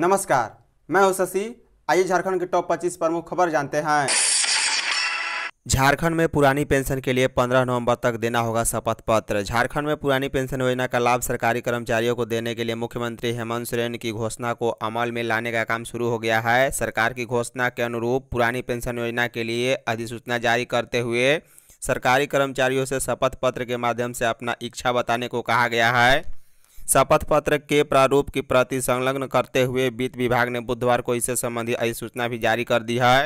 नमस्कार मैं हूं शशि आइए झारखंड के टॉप 25 प्रमुख खबर जानते हैं झारखंड में पुरानी पेंशन के लिए 15 नवंबर तक देना होगा शपथ पत्र झारखंड में पुरानी पेंशन योजना का लाभ सरकारी कर्मचारियों को देने के लिए मुख्यमंत्री हेमंत सोरेन की घोषणा को अमल में लाने का काम शुरू हो गया है सरकार की घोषणा के अनुरूप पुरानी पेंशन योजना के लिए अधिसूचना जारी करते हुए सरकारी कर्मचारियों से शपथ पत्र के माध्यम से अपना इच्छा बताने को कहा गया है शपथ पत्र के प्रारूप की प्रति संलग्न करते हुए वित्त विभाग ने बुधवार को इससे संबंधी अधिसूचना भी जारी कर दी है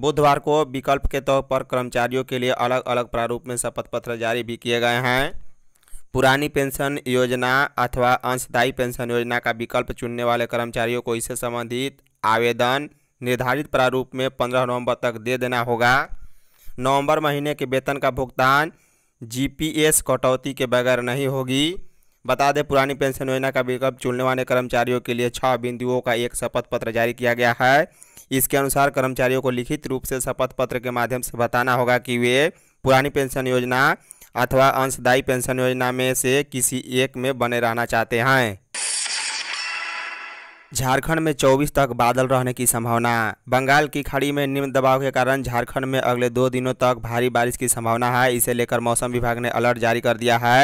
बुधवार को विकल्प के तौर पर कर्मचारियों के लिए अलग अलग प्रारूप में शपथ पत्र जारी भी किए गए हैं पुरानी पेंशन योजना अथवा अंशदायी पेंशन योजना का विकल्प चुनने वाले कर्मचारियों को इससे संबंधित आवेदन निर्धारित प्रारूप में पंद्रह नवंबर तक दे देना होगा नवंबर महीने के वेतन का भुगतान जीपीएस कटौती के बगैर नहीं होगी बता दें पुरानी पेंशन योजना का विकल्प चुनने वाले कर्मचारियों के लिए छः बिंदुओं का एक शपथ पत्र जारी किया गया है इसके अनुसार कर्मचारियों को लिखित रूप से शपथ पत्र के माध्यम से बताना होगा कि वे पुरानी पेंशन योजना अथवा अंशदायी पेंशन योजना में से किसी एक में बने रहना चाहते हैं झारखंड में 24 तक बादल रहने की संभावना बंगाल की खाड़ी में निम्न दबाव के कारण झारखंड में अगले दो दिनों तक भारी बारिश की संभावना है इसे लेकर मौसम विभाग ने अलर्ट जारी कर दिया है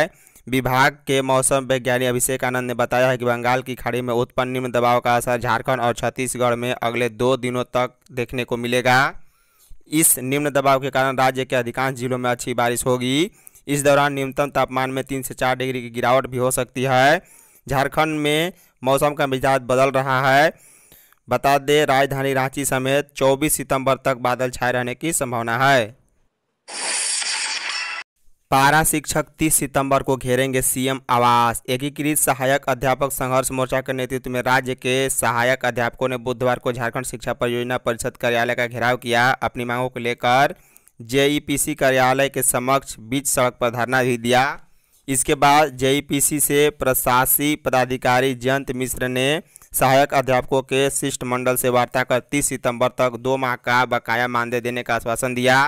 विभाग के मौसम वैज्ञानिक अभिषेक आनंद ने बताया है कि बंगाल की खाड़ी में उत्पन्न निम्न दबाव का असर झारखंड और छत्तीसगढ़ में अगले दो दिनों तक देखने को मिलेगा इस निम्न दबाव के कारण राज्य के अधिकांश जिलों में अच्छी बारिश होगी इस दौरान न्यूनतम तापमान में तीन से चार डिग्री की गिरावट भी हो सकती है झारखंड में मौसम का मिजाज बदल रहा है बता दें राजधानी रांची समेत 24 सितंबर तक बादल छाए रहने की संभावना है पारा शिक्षक 30 सितंबर को घेरेंगे सीएम आवास एकीकृत सहायक अध्यापक संघर्ष मोर्चा के नेतृत्व में राज्य के सहायक अध्यापकों ने बुधवार को झारखंड शिक्षा परियोजना परिषद कार्यालय का घेराव किया अपनी मांगों को लेकर जेईपीसी कार्यालय के समक्ष बीच सड़क पर धरना भी दिया इसके बाद जेईपीसी से प्रशासी पदाधिकारी जयंत मिश्र ने सहायक अध्यापकों के शिष्टमंडल से वार्ता कर तीस सितम्बर तक दो माह का बकाया मानदेय देने का आश्वासन दिया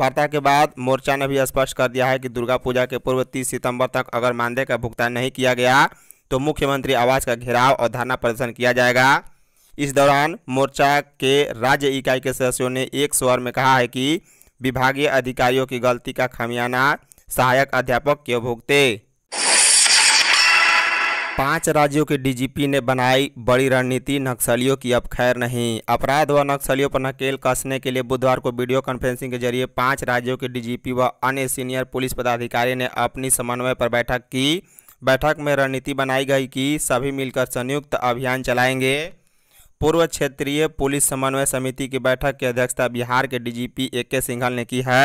वार्ता के बाद मोर्चा ने भी स्पष्ट कर दिया है कि दुर्गा पूजा के पूर्व तीस सितंबर तक अगर मानदेय का भुगतान नहीं किया गया तो मुख्यमंत्री आवास का घेराव और धरना प्रदर्शन किया जाएगा इस दौरान मोर्चा के राज्य इकाई के सदस्यों ने एक स्वर में कहा है कि विभागीय अधिकारियों की गलती का खामियाना सहायक अध्यापक क्यों भुगते पांच राज्यों के डीजीपी ने बनाई बड़ी रणनीति नक्सलियों की अब खैर नहीं अपराध व नक्सलियों पर नकेल कसने के लिए बुधवार को वीडियो कॉन्फ्रेंसिंग के जरिए पांच राज्यों के डीजीपी व अन्य सीनियर पुलिस पदाधिकारी ने अपनी समन्वय पर बैठक की बैठक में रणनीति बनाई गई कि सभी मिलकर संयुक्त अभियान चलाएंगे पूर्व क्षेत्रीय पुलिस समन्वय समिति की बैठक की अध्यक्षता बिहार के डीजीपी ए के सिंघल ने की है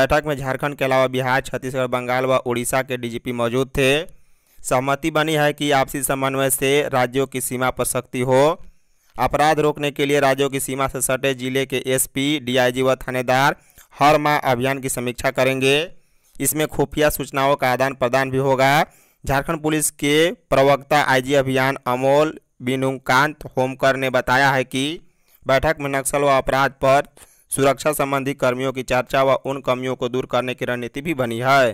बैठक में झारखंड के अलावा बिहार छत्तीसगढ़ बंगाल व उड़ीसा के डीजीपी मौजूद थे सहमति बनी है कि आपसी समन्वय से राज्यों की सीमा पर सख्ती हो अपराध रोकने के लिए राज्यों की सीमा से सटे जिले के एसपी, डीआईजी व थानेदार हर माह अभियान की समीक्षा करेंगे इसमें खुफिया सूचनाओं का आदान प्रदान भी होगा झारखंड पुलिस के प्रवक्ता आईजी अभियान अमोल बिनुकांत होमकर ने बताया है कि बैठक में नक्सल व अपराध पर सुरक्षा संबंधी कर्मियों की चर्चा व उन कमियों को दूर करने की रणनीति भी बनी है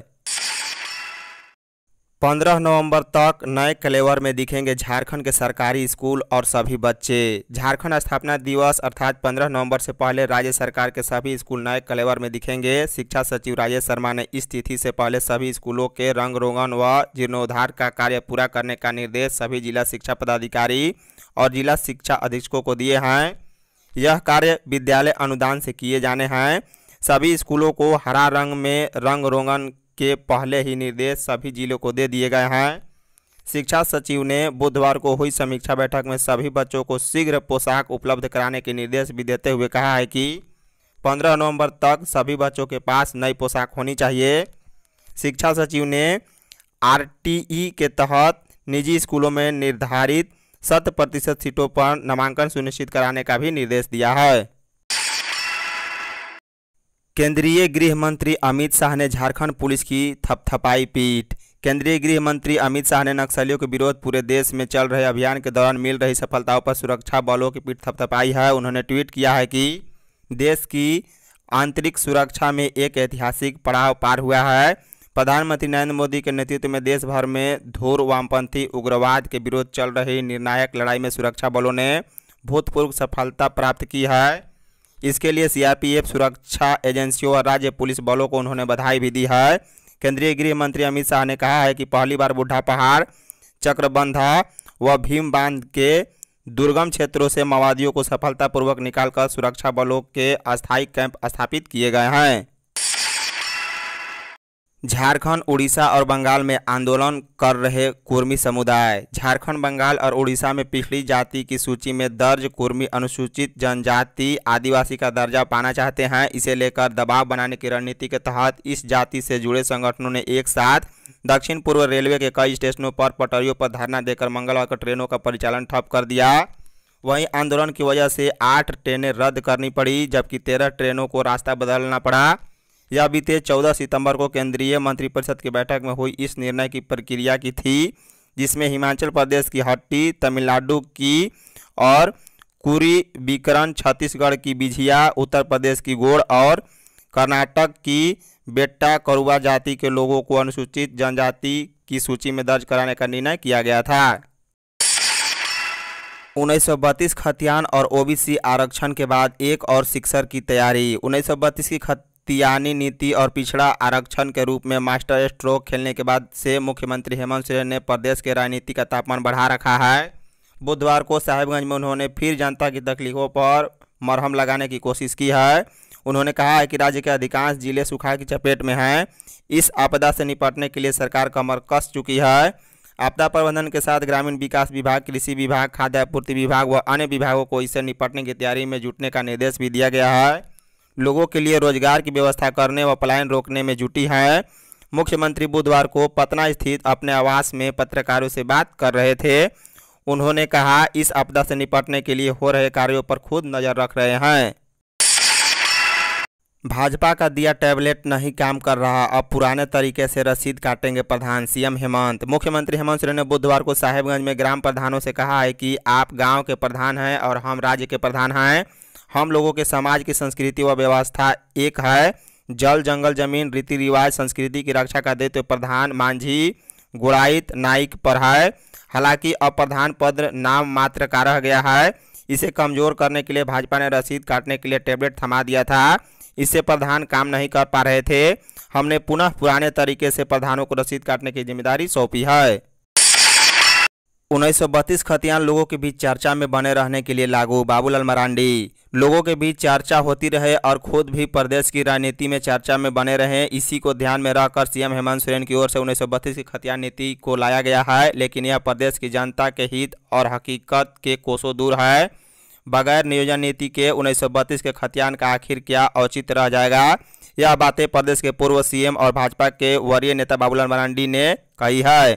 पंद्रह नवंबर तक नए कलेवर में दिखेंगे झारखंड के सरकारी स्कूल और सभी बच्चे झारखंड स्थापना दिवस अर्थात पंद्रह नवंबर से पहले राज्य सरकार के सभी स्कूल नए कलेवर में दिखेंगे शिक्षा सचिव राजेश शर्मा ने इस तिथि से पहले सभी स्कूलों के रंग रोगन व जीर्णोद्धार का कार्य पूरा करने का निर्देश सभी जिला शिक्षा पदाधिकारी और जिला शिक्षा अधीक्षकों को दिए हैं यह कार्य विद्यालय अनुदान से किए जाने हैं सभी स्कूलों को हरा रंग में रंग रोगन के पहले ही निर्देश सभी जिलों को दे दिए गए हैं शिक्षा सचिव ने बुधवार को हुई समीक्षा बैठक में सभी बच्चों को शीघ्र पोशाक उपलब्ध कराने के निर्देश भी देते हुए कहा है कि 15 नवंबर तक सभी बच्चों के पास नई पोशाक होनी चाहिए शिक्षा सचिव ने आरटीई के तहत निजी स्कूलों में निर्धारित शत प्रतिशत सीटों पर नामांकन सुनिश्चित कराने का भी निर्देश दिया है केंद्रीय गृह मंत्री अमित शाह ने झारखंड पुलिस की थपथपाई पीठ केंद्रीय गृह मंत्री अमित शाह ने नक्सलियों के विरोध पूरे देश में चल रहे अभियान के दौरान मिल रही सफलताओं पर सुरक्षा बलों की पीठ थपथपाई है उन्होंने ट्वीट किया है कि देश की आंतरिक सुरक्षा में एक ऐतिहासिक पड़ाव पार हुआ है प्रधानमंत्री नरेंद्र मोदी के नेतृत्व में देश भर में धूर वामपंथी उग्रवाद के विरोध चल रही निर्णायक लड़ाई में सुरक्षा बलों ने भूतपूर्व सफलता प्राप्त की है इसके लिए सीआरपीएफ सुरक्षा एजेंसियों और राज्य पुलिस बलों को उन्होंने बधाई भी दी है केंद्रीय गृह मंत्री अमित शाह ने कहा है कि पहली बार बुढ़ा पहाड़ चक्रबंधा व भीम बांध के दुर्गम क्षेत्रों से माओवादियों को सफलतापूर्वक निकालकर सुरक्षा बलों के अस्थायी कैंप स्थापित किए गए हैं झारखंड उड़ीसा और बंगाल में आंदोलन कर रहे कुर्मी समुदाय झारखंड बंगाल और उड़ीसा में पिछड़ी जाति की सूची में दर्ज कुर्मी अनुसूचित जनजाति आदिवासी का दर्जा पाना चाहते हैं इसे लेकर दबाव बनाने की रणनीति के तहत इस जाति से जुड़े संगठनों ने एक साथ दक्षिण पूर्व रेलवे के कई स्टेशनों पर पटरियों पर धरना देकर मंगलवार को ट्रेनों का परिचालन ठप कर दिया वहीं आंदोलन की वजह से आठ ट्रेनें रद्द करनी पड़ी जबकि तेरह ट्रेनों को रास्ता बदलना पड़ा यह बीते 14 सितंबर को केंद्रीय मंत्रिपरिषद की बैठक में हुई इस निर्णय की प्रक्रिया की थी जिसमें हिमाचल प्रदेश की हट्टी तमिलनाडु की और कुरी बिकरण छत्तीसगढ़ की बिझिया उत्तर प्रदेश की गोड़ और कर्नाटक की बेट्टा करुआ जाति के लोगों को अनुसूचित जनजाति की सूची में दर्ज कराने का निर्णय किया गया था उन्नीस खतियान और ओबीसी आरक्षण के बाद एक और शिक्षक की तैयारी उन्नीस की खत तियानी नीति और पिछड़ा आरक्षण के रूप में मास्टर स्ट्रोक खेलने के बाद से मुख्यमंत्री हेमंत सोरेन ने प्रदेश के राजनीति का तापमान बढ़ा रखा है बुधवार को साहेबगंज में उन्होंने फिर जनता की तकलीफों पर मरहम लगाने की कोशिश की है उन्होंने कहा है कि राज्य के अधिकांश जिले सूखा की चपेट में हैं इस आपदा से निपटने के लिए सरकार कमर कस चुकी है आपदा प्रबंधन के साथ ग्रामीण विकास विभाग कृषि विभाग खाद्य आपूर्ति विभाग व अन्य विभागों को इससे निपटने की तैयारी में जुटने का निर्देश भी दिया गया है लोगों के लिए रोजगार की व्यवस्था करने व पलायन रोकने में जुटी है मुख्यमंत्री बुधवार को पटना स्थित अपने आवास में पत्रकारों से बात कर रहे थे उन्होंने कहा इस आपदा से निपटने के लिए हो रहे कार्यों पर खुद नज़र रख रहे हैं भाजपा का दिया टैबलेट नहीं काम कर रहा अब पुराने तरीके से रसीद काटेंगे प्रधान सीएम हेमंत मुख्यमंत्री हेमंत सोरेन ने बुधवार को साहेबगंज में ग्राम प्रधानों से कहा है कि आप गांव के प्रधान हैं और हम राज्य के प्रधान हैं हम लोगों के समाज की संस्कृति व व्यवस्था एक है जल जंगल जमीन रीति रिवाज संस्कृति की रक्षा का दायित्व प्रधान मांझी गुड़ाइत नाइक पर है हालांकि अब प्रधान पद नाम मात्र का रह गया है इसे कमजोर करने के लिए भाजपा ने रसीद काटने के लिए टेबलेट थमा दिया था इससे प्रधान काम नहीं कर पा रहे थे हमने पुनः पुराने तरीके से प्रधानों को रसीद काटने की जिम्मेदारी सौंपी है उन्नीस खतियान लोगों के बीच चर्चा में बने रहने के लिए लागू बाबूलाल मरांडी लोगों के बीच चर्चा होती रहे और खुद भी प्रदेश की राजनीति में चर्चा में बने रहे इसी को ध्यान में रखकर सीएम हेमंत सोरेन की ओर से उन्नीस की खतियान नीति को लाया गया है लेकिन यह प्रदेश की जनता के हित और हकीकत के कोसों दूर है बगैर नियोजन नीति के उन्नीस के खतियान का आखिर क्या औचित रह जाएगा यह बातें प्रदेश के पूर्व सीएम और भाजपा के वरीय नेता बाबूलाल मरांडी ने कही है